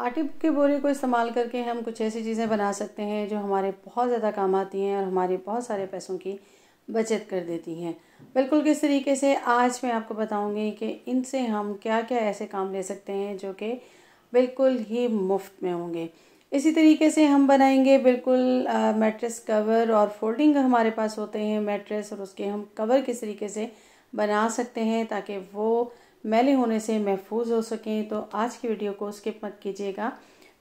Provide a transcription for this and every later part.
आटे के बोरे को इस्तेमाल करके हम कुछ ऐसी चीज़ें बना सकते हैं जो हमारे बहुत ज़्यादा काम आती हैं और हमारे बहुत सारे पैसों की बचत कर देती हैं बिल्कुल किस तरीके से आज मैं आपको बताऊंगी कि इनसे हम क्या क्या ऐसे काम ले सकते हैं जो कि बिल्कुल ही मुफ्त में होंगे इसी तरीके से हम बनाएंगे बिल्कुल मेट्रेस मैट्रेस कवर और फोल्डिंग हमारे पास होते हैं मैट्रेस और उसके हम कवर किस तरीके से बना सकते हैं ताकि वो मैले होने से महफूज हो सकें तो आज की वीडियो को स्किप मत कीजिएगा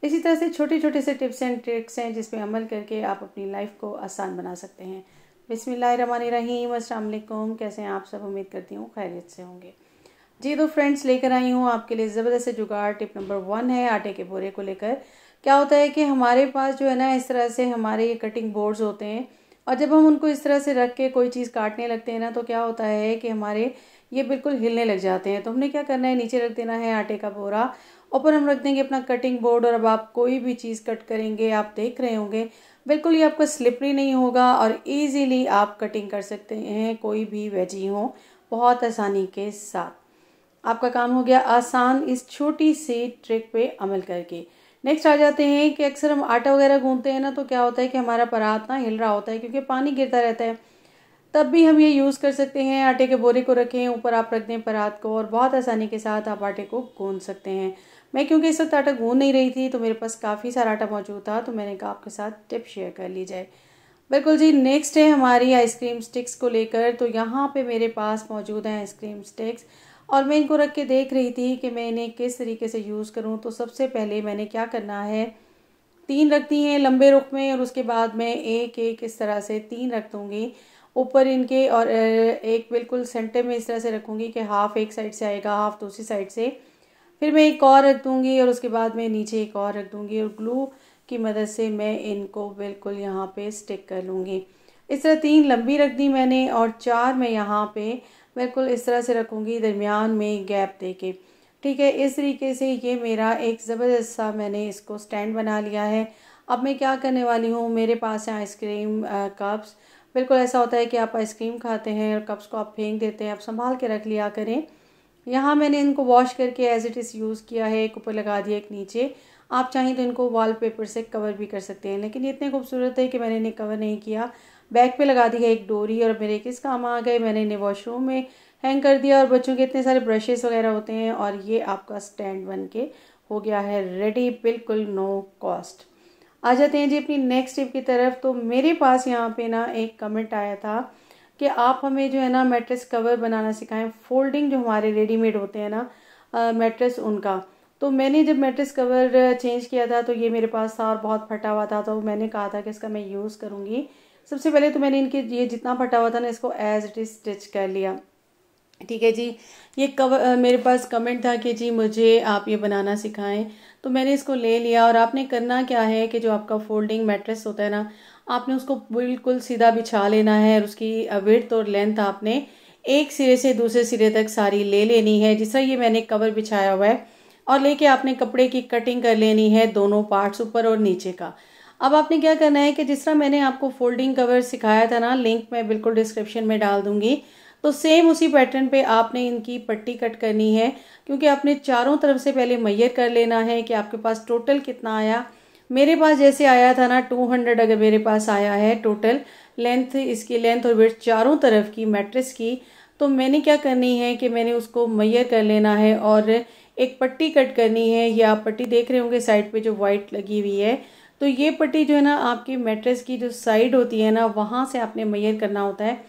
इसी तरह से छोटे छोटे से टिप्स एंड ट्रिक्स हैं जिसपे अमल करके आप अपनी लाइफ को आसान बना सकते हैं बिसमीम असलकुम कैसे हैं आप सब उम्मीद करती हूँ खैरियत से होंगे जी तो फ्रेंड्स लेकर आई हूँ आपके लिए ज़बरदस्त से जुगाड़ टिप नंबर वन है आटे के बोरे को लेकर क्या होता है कि हमारे पास जो है ना इस तरह से हमारे ये कटिंग बोर्ड्स होते हैं और जब हम उनको इस तरह से रख के कोई चीज़ काटने लगते हैं ना तो क्या होता है कि हमारे ये बिल्कुल हिलने लग जाते हैं तो हमने क्या करना है नीचे रख देना है आटे का बोरा ऊपर हम रख देंगे अपना कटिंग बोर्ड और अब आप कोई भी चीज़ कट करेंगे आप देख रहे होंगे बिल्कुल ये आपका स्लिपरी नहीं होगा और ईजीली आप कटिंग कर सकते हैं कोई भी वेजी हो बहुत आसानी के साथ आपका काम हो गया आसान इस छोटी सी ट्रिक पे अमल करके नेक्स्ट आ जाते हैं कि अक्सर हम आटा वगैरह गूंथते हैं ना तो क्या होता है कि हमारा परात ना हिल रहा होता है क्योंकि पानी गिरता रहता है तब भी हम ये यूज़ कर सकते हैं आटे के बोरे को रखें ऊपर आप रख दें परात को और बहुत आसानी के साथ आप आटे को गूंद सकते हैं मैं क्योंकि इस वक्त आटा गूंद नहीं रही थी तो मेरे पास काफ़ी सारा आटा मौजूद था तो मैंने कहा आपके साथ टिप शेयर कर ली जाए बिल्कुल जी नेक्स्ट है हमारी आइसक्रीम स्टिक्स को लेकर तो यहाँ पे मेरे पास मौजूद हैं आइसक्रीम स्टिक्स और मैं इनको रख के देख रही थी कि मैं इन्हें किस तरीके से यूज़ करूँ तो सबसे पहले मैंने क्या करना है तीन रखती हैं लंबे रुख में और उसके बाद मैं एक एक इस तरह से तीन रख दूँगी ऊपर इनके और एक बिल्कुल सेंटर में इस तरह से रखूँगी कि हाफ एक साइड से आएगा हाफ दूसरी साइड से फिर मैं एक और रख दूँगी और उसके बाद मैं नीचे एक और रख दूँगी और ग्लू की मदद से मैं इनको बिल्कुल यहाँ पे स्टिक कर लूँगी इस तरह तीन लंबी रख दी मैंने और चार मैं यहाँ पे बिल्कुल इस तरह से रखूँगी दरमियान में गैप दे के ठीक है इस तरीके से ये मेरा एक ज़बरदस्त सा मैंने इसको स्टैंड बना लिया है अब मैं क्या करने वाली हूँ मेरे पास है आइसक्रीम कप्स बिल्कुल ऐसा होता है कि आप आइसक्रीम खाते हैं और कप्स को आप फेंक देते हैं आप संभाल के रख लिया करें यहाँ मैंने इनको वॉश करके एज इट इज़ यूज़ किया है एक ऊपर लगा दिया एक नीचे आप चाहें तो इनको वॉलपेपर से कवर भी कर सकते हैं लेकिन ये इतने खूबसूरत है कि मैंने इन्हें कवर नहीं किया बैग पे लगा दी है एक डोरी और मेरे किस काम आ गए मैंने इन्हें वॉशरूम में हैंग कर दिया और बच्चों के इतने सारे ब्रशेस वगैरह होते हैं और ये आपका स्टैंड बन के हो गया है रेडी बिल्कुल नो कॉस्ट आ जाते हैं जी अपनी नेक्स्ट टिप की तरफ तो मेरे पास यहाँ पे ना एक कमेंट आया था कि आप हमें जो है ना मेट्रेस कवर बनाना सिखाएं फोल्डिंग जो हमारे रेडीमेड होते हैं ना मेट्रेस उनका तो मैंने जब मेट्रेस कवर चेंज किया था तो ये मेरे पास था और बहुत फटा हुआ था तो मैंने कहा था कि इसका मैं यूज़ करूँगी सबसे पहले तो मैंने इनके ये जितना फटा हुआ था ना इसको एज इट इज़ स्टिच कर लिया ठीक है जी ये कव मेरे पास कमेंट था कि जी मुझे आप ये बनाना सिखाएं तो मैंने इसको ले लिया और आपने करना क्या है कि जो आपका फोल्डिंग मैट्रेस होता है ना आपने उसको बिल्कुल सीधा बिछा लेना है और उसकी विर्थ और लेंथ आपने एक सिरे से दूसरे सिरे तक सारी ले लेनी है जिस तरह ये मैंने कवर बिछाया हुआ है और लेके आपने कपड़े की कटिंग कर लेनी है दोनों पार्ट्स ऊपर और नीचे का अब आपने क्या करना है कि जिस तरह मैंने आपको फोल्डिंग कवर सिखाया था ना लिंक मैं बिल्कुल डिस्क्रिप्शन में डाल दूंगी तो सेम उसी पैटर्न पे आपने इनकी पट्टी कट करनी है क्योंकि आपने चारों तरफ से पहले मैयर कर लेना है कि आपके पास टोटल कितना आया मेरे पास जैसे आया था ना टू हंड्रेड अगर मेरे पास आया है टोटल लेंथ इसकी लेंथ और वेट चारों तरफ की मैट्रिस की तो मैंने क्या करनी है कि मैंने उसको मैयर कर लेना है और एक पट्टी कट करनी है या आप पट्टी देख रहे होंगे साइड पे जो वाइट लगी हुई है तो ये पट्टी जो है ना आपकी मैट्रेस की जो साइड होती है ना वहाँ से आपने मैयर करना होता है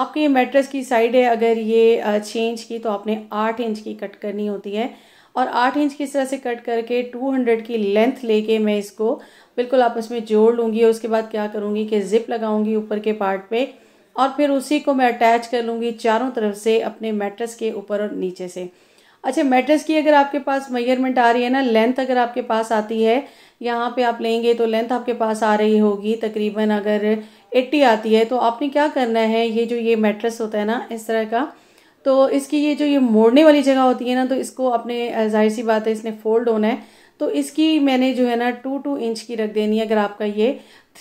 आपके ये मेट्रेस की साइड है अगर ये छः इंच की तो आपने आठ इंच की कट करनी होती है और आठ इंच की इस तरह से कट करके टू हंड्रेड की लेंथ लेके मैं इसको बिल्कुल आपस में जोड़ लूँगी और उसके बाद क्या करूँगी कि ज़िप लगाऊँगी ऊपर के पार्ट पे और फिर उसी को मैं अटैच कर लूँगी चारों तरफ से अपने मेट्रेस के ऊपर और नीचे से अच्छा मेट्रस की अगर आपके पास मेजरमेंट आ रही है ना लेंथ अगर आपके पास आती है यहाँ पे आप लेंगे तो लेंथ आपके पास आ रही होगी तकरीबन अगर 80 आती है तो आपने क्या करना है ये जो ये मैट्रेस होता है ना इस तरह का तो इसकी ये जो ये मोड़ने वाली जगह होती है ना तो इसको अपने जाहिर सी बात है इसने फोल्ड होना है तो इसकी मैंने जो है ना टू टू इंच की रख देनी है अगर आपका ये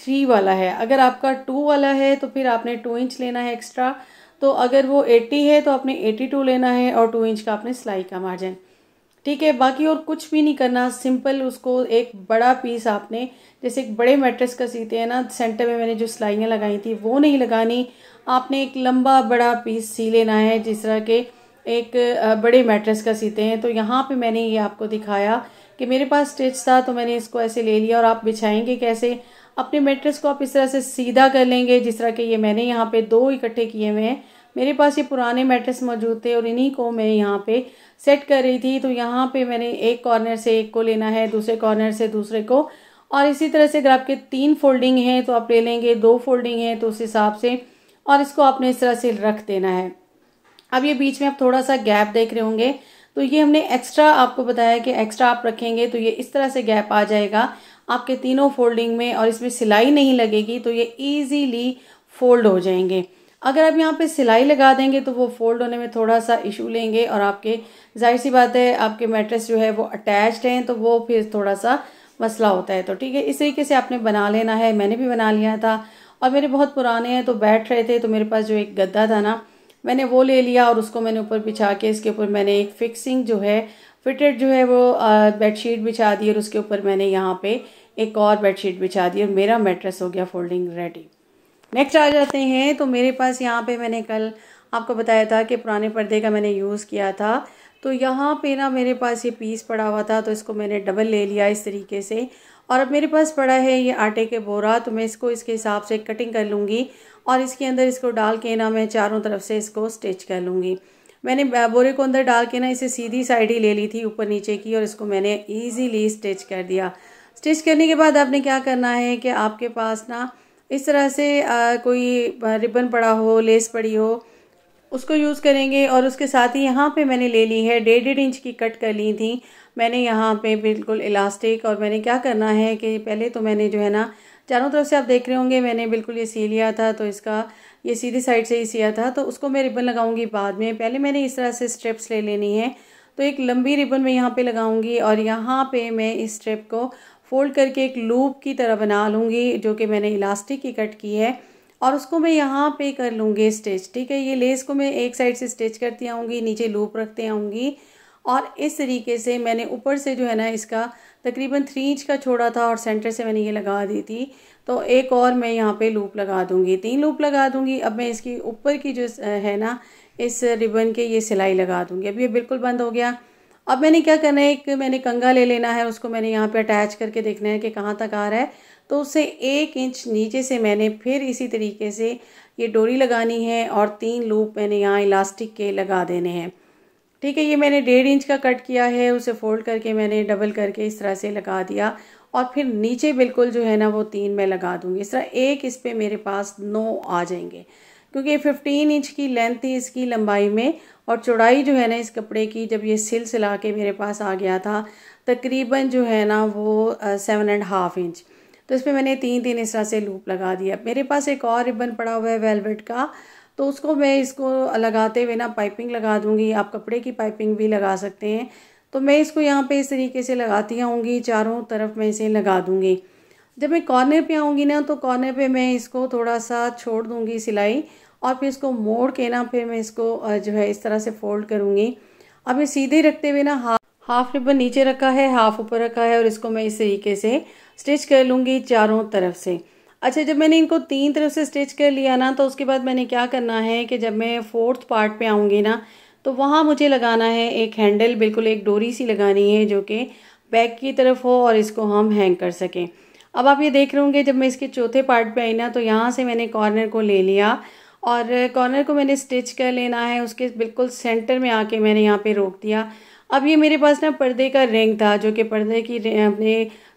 थ्री वाला है अगर आपका टू वाला है तो फिर आपने टू इंच लेना है एक्स्ट्रा तो अगर वो एट्टी है तो आपने एटी टू लेना है और टू इंच का आपने सिलाई का मार्जिन ठीक है बाकी और कुछ भी नहीं करना सिंपल उसको एक बड़ा पीस आपने जैसे एक बड़े मैट्रेस का सीते हैं ना सेंटर में मैंने जो सिलाइयाँ लगाई थी वो नहीं लगानी आपने एक लंबा बड़ा पीस सी लेना है जिस तरह के एक बड़े मैट्रेस का सीते हैं तो यहाँ पे मैंने ये आपको दिखाया कि मेरे पास स्टिच था तो मैंने इसको ऐसे ले लिया और आप बिछाएंगे कैसे अपने मेट्रेस को आप इस तरह से सीधा कर लेंगे जिस तरह के ये मैंने यहाँ पे दो इकट्ठे किए हुए हैं मेरे पास ये पुराने मेट्रेस मौजूद थे और इन्हीं को मैं यहाँ पे सेट कर रही थी तो यहाँ पे मैंने एक कॉर्नर से एक को लेना है दूसरे कॉर्नर से दूसरे को और इसी तरह से अगर आपके तीन फोल्डिंग हैं तो आप ले लेंगे दो फोल्डिंग है तो उस हिसाब से और इसको आपने इस तरह से रख देना है अब ये बीच में आप थोड़ा सा गैप देख रहे होंगे तो ये हमने एक्स्ट्रा आपको बताया कि एक्स्ट्रा आप रखेंगे तो ये इस तरह से गैप आ जाएगा आपके तीनों फोल्डिंग में और इसमें सिलाई नहीं लगेगी तो ये ईजीली फोल्ड हो जाएंगे अगर आप यहाँ पे सिलाई लगा देंगे तो वो फोल्ड होने में थोड़ा सा इशू लेंगे और आपके जाहिर सी बात है आपके मेट्रेस जो है वो अटैच्ड हैं तो वो फिर थोड़ा सा मसला होता है तो ठीक है इस तरीके से आपने बना लेना है मैंने भी बना लिया था और मेरे बहुत पुराने हैं तो बैठ रहे थे तो मेरे पास जो एक गद्दा था ना मैंने वो ले लिया और उसको मैंने ऊपर बिछा के इसके ऊपर मैंने एक फिक्सिंग जो है फिटेड जो है वो बेडशीट बिछा दी और उसके ऊपर मैंने यहाँ पे एक और बेडशीट बिछा दी और मेरा मेट्रेस हो गया फोल्डिंग रेडी नेक्स्ट आ जाते हैं तो मेरे पास यहाँ पे मैंने कल आपको बताया था कि पुराने पर्दे का मैंने यूज़ किया था तो यहाँ पे ना मेरे पास ये पीस पड़ा हुआ था तो इसको मैंने डबल ले लिया इस तरीके से और अब मेरे पास पड़ा है ये आटे के बोरा तो मैं इसको इसके हिसाब से कटिंग कर लूँगी और इसके अंदर इसको डाल के ना मैं चारों तरफ से इसको स्टिच कर लूँगी मैंने बोरे को अंदर डाल के ना इसे सीधी साइड ही ले ली थी ऊपर नीचे की और इसको मैंने ईजीली स्टिच कर दिया स्टिच करने के बाद आपने क्या करना है कि आपके पास ना इस तरह से आ, कोई रिबन पड़ा हो लेस पड़ी हो उसको यूज़ करेंगे और उसके साथ ही यहाँ पे मैंने ले ली है डेढ़ डेढ़ इंच की कट कर ली थी मैंने यहाँ पे बिल्कुल इलास्टिक और मैंने क्या करना है कि पहले तो मैंने जो है ना चारों तरफ से आप देख रहे होंगे मैंने बिल्कुल ये सी लिया था तो इसका ये सीधी साइड से ही सिया था तो उसको मैं रिबन लगाऊंगी बाद में पहले मैंने इस तरह से स्ट्रिप्स ले लेनी है तो एक लंबी रिबन मैं यहाँ पे लगाऊंगी और यहाँ पे मैं इस स्ट्रिप को फ़ोल्ड करके एक लूप की तरह बना लूँगी जो कि मैंने इलास्टिक की कट की है और उसको मैं यहाँ पे कर लूँगी स्टिच ठीक है ये लेस को मैं एक साइड से स्टिच करती आऊँगी नीचे लूप रखते आऊँगी और इस तरीके से मैंने ऊपर से जो है ना इसका तकरीबन थ्री इंच का छोड़ा था और सेंटर से मैंने ये लगा दी थी तो एक और मैं यहाँ पे लूप लगा दूँगी तीन लूप लगा दूँगी अब मैं इसकी ऊपर की जो है ना इस रिबन के ये सिलाई लगा दूँगी अब ये बिल्कुल बंद हो गया अब मैंने क्या करना है एक मैंने कंगा ले लेना है उसको मैंने यहाँ पे अटैच करके देखना है कि कहाँ तक आ रहा है तो उससे एक इंच नीचे से मैंने फिर इसी तरीके से ये डोरी लगानी है और तीन लूप मैंने यहाँ इलास्टिक के लगा देने हैं ठीक है ये मैंने डेढ़ इंच का कट किया है उसे फोल्ड करके मैंने डबल करके इस तरह से लगा दिया और फिर नीचे बिल्कुल जो है ना वो तीन मैं लगा दूँगी इस तरह एक इस पर मेरे पास नौ आ जाएंगे क्योंकि फिफ्टीन इंच की लेंथ थी इसकी लंबाई में और चौड़ाई जो है ना इस कपड़े की जब ये सिल सिला के मेरे पास आ गया था तकरीबन जो है ना वो सेवन एंड हाफ इंच तो इस पर मैंने तीन तीन इस तरह से लूप लगा दिया मेरे पास एक और रिबन पड़ा हुआ है वेलवेट का तो उसको मैं इसको लगाते हुए ना पाइपिंग लगा दूंगी आप कपड़े की पाइपिंग भी लगा सकते हैं तो मैं इसको यहाँ पे इस तरीके से लगाती आऊँगी चारों तरफ मैं इसे लगा दूँगी जब मैं कॉर्नर पे आऊँगी ना तो कॉर्नर पे मैं इसको थोड़ा सा छोड़ दूँगी सिलाई और फिर इसको मोड़ के ना फिर मैं इसको जो है इस तरह से फोल्ड करूँगी अब ये सीधे रखते हुए ना हाफ हाफ रिबन नीचे रखा है हाफ ऊपर रखा है और इसको मैं इस तरीके से स्टिच कर लूँगी चारों तरफ से अच्छा जब मैंने इनको तीन तरफ से स्टिच कर लिया ना तो उसके बाद मैंने क्या करना है कि जब मैं फोर्थ पार्ट पे आऊँगी ना तो वहाँ मुझे लगाना है एक हैंडल बिल्कुल एक डोरी सी लगानी है जो कि बैक की तरफ हो और इसको हम हैंग कर सकें अब आप ये देख रहे होंगे जब मैं इसके चौथे पार्ट पे आई ना तो यहाँ से मैंने कॉर्नर को ले लिया और कॉर्नर को मैंने स्टिच कर लेना है उसके बिल्कुल सेंटर में आके मैंने यहाँ पे रोक दिया अब ये मेरे पास ना पर्दे का रिंग था जो कि पर्दे की अपने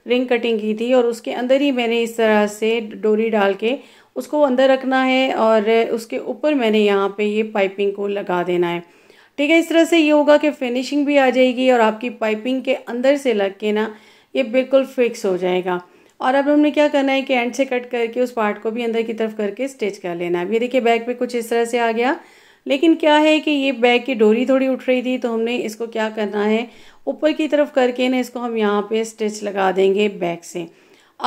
रिंग कटिंग की थी और उसके अंदर ही मैंने इस तरह से डोरी डाल के उसको अंदर रखना है और उसके ऊपर मैंने यहाँ पे ये पाइपिंग को लगा देना है ठीक है इस तरह से ये होगा कि फिनिशिंग भी आ जाएगी और आपकी पाइपिंग के अंदर से लग के ना ये बिल्कुल फिक्स हो जाएगा और अब हमने क्या करना है कि एंड से कट करके उस पार्ट को भी अंदर की तरफ करके स्टिच कर लेना है अब ये देखिए बैक पे कुछ इस तरह से आ गया लेकिन क्या है कि ये बैग की डोरी थोड़ी उठ रही थी तो हमने इसको क्या करना है ऊपर की तरफ करके ना इसको हम यहाँ पे स्टिच लगा देंगे बैक से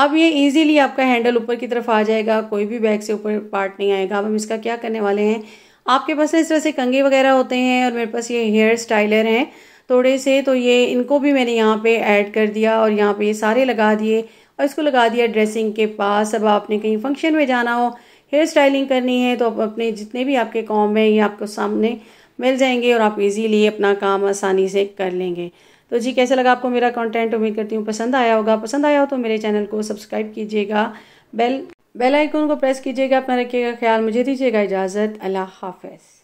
अब ये इजीली आपका हैंडल ऊपर की तरफ आ जाएगा कोई भी बैग से ऊपर पार्ट नहीं आएगा अब हम इसका क्या करने वाले हैं आपके पास इस तरह से कंगे वगैरह होते हैं और मेरे पास ये हेयर स्टाइलर हैं थोड़े से तो ये इनको भी मैंने यहाँ पे ऐड कर दिया और यहाँ पे ये सारे लगा दिए और इसको लगा दिया ड्रेसिंग के पास अब आपने कहीं फंक्शन में जाना हो हेयर स्टाइलिंग करनी है तो आप अपने जितने भी आपके कॉम हैं ये आपको सामने मिल जाएंगे और आप इजीली अपना काम आसानी से कर लेंगे तो जी कैसे लगा आपको मेरा कंटेंट उम्मीद करती हूँ पसंद आया होगा पसंद आया हो तो मेरे चैनल को सब्सक्राइब कीजिएगा बेल बेल आइकन को प्रेस कीजिएगा अपना रखिएगा ख्याल मुझे दीजिएगा इजाज़त अल्लाह हाफिज़